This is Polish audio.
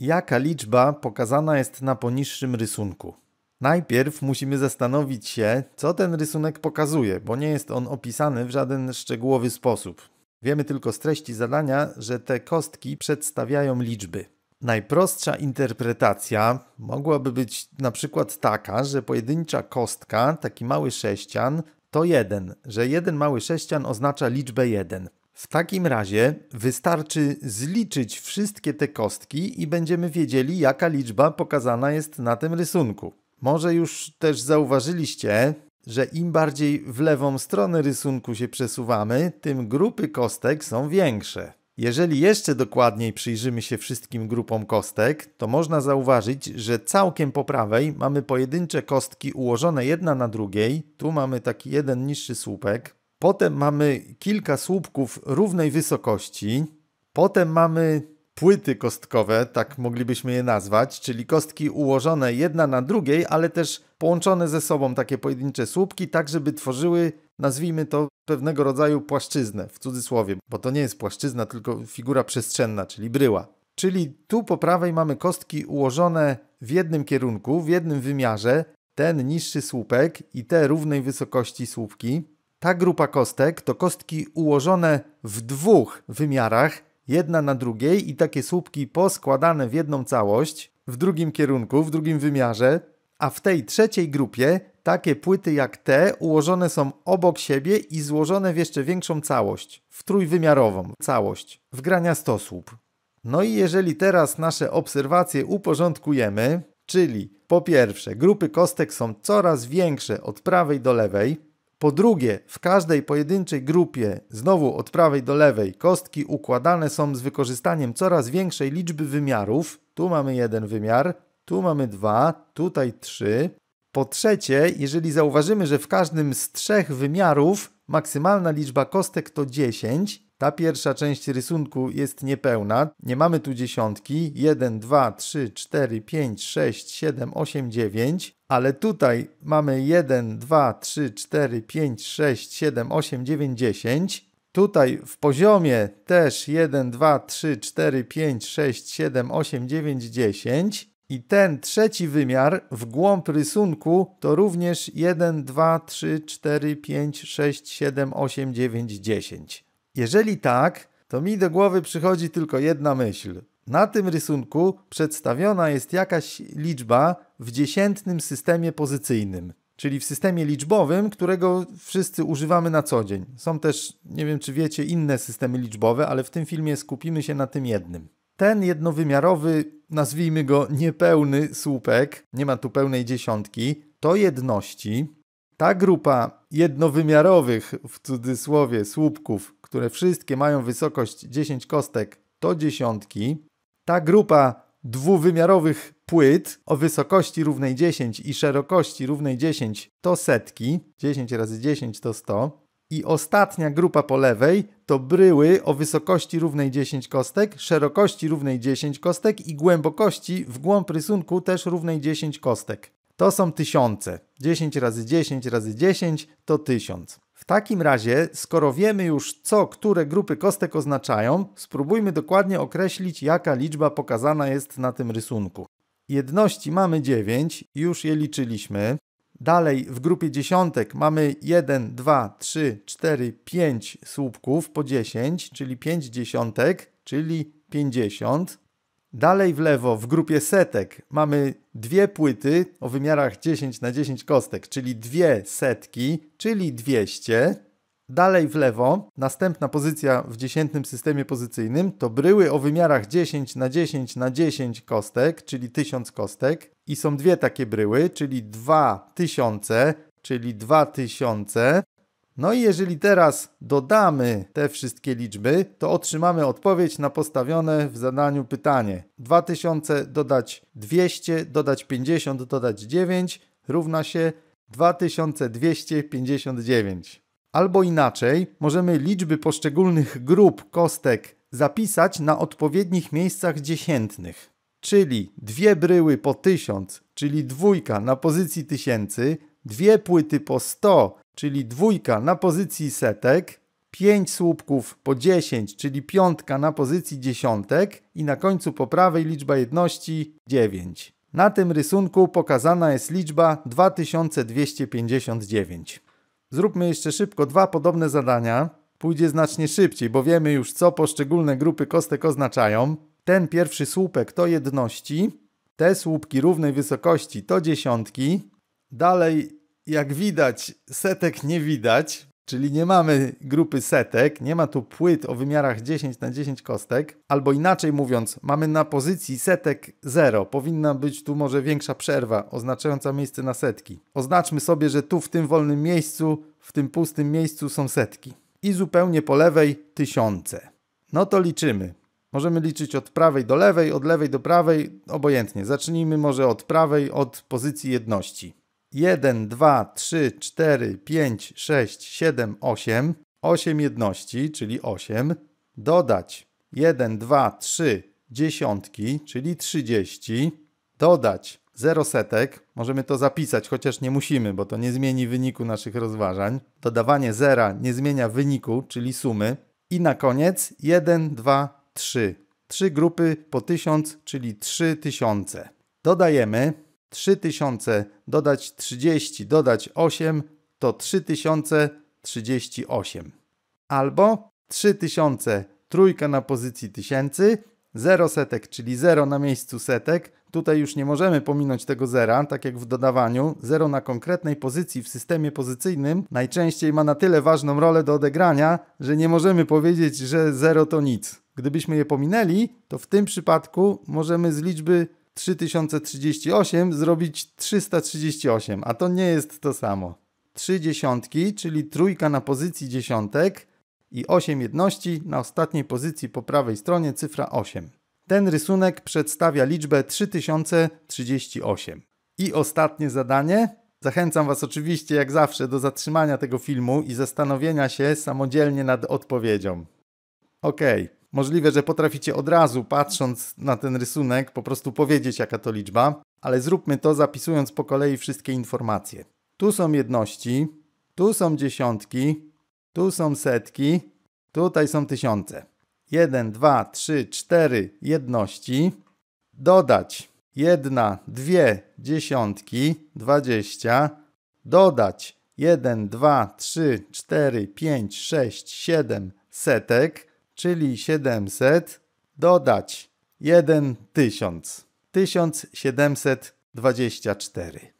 Jaka liczba pokazana jest na poniższym rysunku? Najpierw musimy zastanowić się, co ten rysunek pokazuje, bo nie jest on opisany w żaden szczegółowy sposób. Wiemy tylko z treści zadania, że te kostki przedstawiają liczby. Najprostsza interpretacja mogłaby być na przykład taka, że pojedyncza kostka, taki mały sześcian, to jeden, że jeden mały sześcian oznacza liczbę 1. W takim razie wystarczy zliczyć wszystkie te kostki i będziemy wiedzieli, jaka liczba pokazana jest na tym rysunku. Może już też zauważyliście, że im bardziej w lewą stronę rysunku się przesuwamy, tym grupy kostek są większe. Jeżeli jeszcze dokładniej przyjrzymy się wszystkim grupom kostek, to można zauważyć, że całkiem po prawej mamy pojedyncze kostki ułożone jedna na drugiej. Tu mamy taki jeden niższy słupek. Potem mamy kilka słupków równej wysokości. Potem mamy płyty kostkowe, tak moglibyśmy je nazwać, czyli kostki ułożone jedna na drugiej, ale też połączone ze sobą takie pojedyncze słupki, tak żeby tworzyły, nazwijmy to, pewnego rodzaju płaszczyznę, w cudzysłowie, bo to nie jest płaszczyzna, tylko figura przestrzenna, czyli bryła. Czyli tu po prawej mamy kostki ułożone w jednym kierunku, w jednym wymiarze, ten niższy słupek i te równej wysokości słupki, ta grupa kostek to kostki ułożone w dwóch wymiarach, jedna na drugiej i takie słupki poskładane w jedną całość, w drugim kierunku, w drugim wymiarze, a w tej trzeciej grupie takie płyty jak te ułożone są obok siebie i złożone w jeszcze większą całość, w trójwymiarową całość, w graniastosłup. No i jeżeli teraz nasze obserwacje uporządkujemy, czyli po pierwsze grupy kostek są coraz większe od prawej do lewej, po drugie, w każdej pojedynczej grupie, znowu od prawej do lewej, kostki układane są z wykorzystaniem coraz większej liczby wymiarów. Tu mamy jeden wymiar, tu mamy dwa, tutaj trzy. Po trzecie, jeżeli zauważymy, że w każdym z trzech wymiarów maksymalna liczba kostek to 10, ta pierwsza część rysunku jest niepełna. Nie mamy tu dziesiątki. 1, 2, 3, 4, 5, 6, 7, 8, 9. Ale tutaj mamy 1, 2, 3, 4, 5, 6, 7, 8, 9, 10. Tutaj w poziomie też 1, 2, 3, 4, 5, 6, 7, 8, 9, 10. I ten trzeci wymiar w głąb rysunku to również 1, 2, 3, 4, 5, 6, 7, 8, 9, 10. Jeżeli tak, to mi do głowy przychodzi tylko jedna myśl. Na tym rysunku przedstawiona jest jakaś liczba w dziesiętnym systemie pozycyjnym, czyli w systemie liczbowym, którego wszyscy używamy na co dzień. Są też, nie wiem czy wiecie, inne systemy liczbowe, ale w tym filmie skupimy się na tym jednym. Ten jednowymiarowy, nazwijmy go niepełny słupek, nie ma tu pełnej dziesiątki, to jedności, ta grupa jednowymiarowych w cudzysłowie słupków, które wszystkie mają wysokość 10 kostek, to dziesiątki. Ta grupa dwuwymiarowych płyt o wysokości równej 10 i szerokości równej 10 to setki. 10 razy 10 to 100. I ostatnia grupa po lewej to bryły o wysokości równej 10 kostek, szerokości równej 10 kostek i głębokości w głąb rysunku też równej 10 kostek to są tysiące. 10 razy 10 razy 10 to 1000. W takim razie, skoro wiemy już, co które grupy kostek oznaczają, spróbujmy dokładnie określić, jaka liczba pokazana jest na tym rysunku. Jedności mamy 9, już je liczyliśmy. Dalej w grupie dziesiątek mamy 1, 2, 3, 4, 5 słupków po 10, czyli 5 dziesiątek, czyli 50. Dalej w lewo w grupie setek mamy dwie płyty o wymiarach 10 na 10 kostek, czyli dwie setki, czyli 200. Dalej w lewo, następna pozycja w dziesiętnym systemie pozycyjnym to bryły o wymiarach 10 na 10 na 10 kostek, czyli 1000 kostek i są dwie takie bryły, czyli 2000, czyli 2000 no i jeżeli teraz dodamy te wszystkie liczby, to otrzymamy odpowiedź na postawione w zadaniu pytanie. 2000 dodać 200, dodać 50, dodać 9 równa się 2259. Albo inaczej, możemy liczby poszczególnych grup kostek zapisać na odpowiednich miejscach dziesiętnych. Czyli dwie bryły po 1000, czyli dwójka na pozycji tysięcy, dwie płyty po 100, czyli dwójka na pozycji setek, 5 słupków po 10, czyli piątka na pozycji dziesiątek i na końcu po prawej liczba jedności 9. Na tym rysunku pokazana jest liczba 2259. Zróbmy jeszcze szybko dwa podobne zadania. Pójdzie znacznie szybciej, bo wiemy już co poszczególne grupy kostek oznaczają. Ten pierwszy słupek to jedności, te słupki równej wysokości to dziesiątki, dalej jak widać, setek nie widać, czyli nie mamy grupy setek, nie ma tu płyt o wymiarach 10 na 10 kostek, albo inaczej mówiąc, mamy na pozycji setek 0, powinna być tu może większa przerwa oznaczająca miejsce na setki. Oznaczmy sobie, że tu w tym wolnym miejscu, w tym pustym miejscu są setki. I zupełnie po lewej tysiące. No to liczymy. Możemy liczyć od prawej do lewej, od lewej do prawej, obojętnie. Zacznijmy może od prawej, od pozycji jedności. 1, 2, 3, 4, 5, 6, 7, 8, 8 jedności, czyli 8, dodać 1, 2, 3 dziesiątki, czyli 30, dodać 0 setek, możemy to zapisać, chociaż nie musimy, bo to nie zmieni wyniku naszych rozważań. Dodawanie 0 nie zmienia wyniku, czyli sumy. I na koniec 1, 2, 3. 3 grupy po 1000, czyli 3000. Dodajemy 3000 dodać 30 dodać 8 to 3038. Albo 3000 trójka na pozycji tysięcy, 0 setek, czyli 0 na miejscu setek. Tutaj już nie możemy pominąć tego zera, tak jak w dodawaniu. 0 na konkretnej pozycji w systemie pozycyjnym najczęściej ma na tyle ważną rolę do odegrania, że nie możemy powiedzieć, że 0 to nic. Gdybyśmy je pominęli, to w tym przypadku możemy z liczby 3038 zrobić 338, a to nie jest to samo. Trzy dziesiątki, czyli trójka na pozycji dziesiątek i 8 jedności na ostatniej pozycji po prawej stronie cyfra 8. Ten rysunek przedstawia liczbę 3038. I ostatnie zadanie. Zachęcam Was oczywiście jak zawsze do zatrzymania tego filmu i zastanowienia się samodzielnie nad odpowiedzią. OK. Możliwe, że potraficie od razu, patrząc na ten rysunek, po prostu powiedzieć, jaka to liczba, ale zróbmy to zapisując po kolei wszystkie informacje. Tu są jedności, tu są dziesiątki, tu są setki, tutaj są tysiące. 1, 2, 3, 4 jedności. Dodać 1, 2 dziesiątki, 20. Dodać 1, 2, 3, 4, 5, 6, 7 setek czyli 700, dodać 1000, 1724.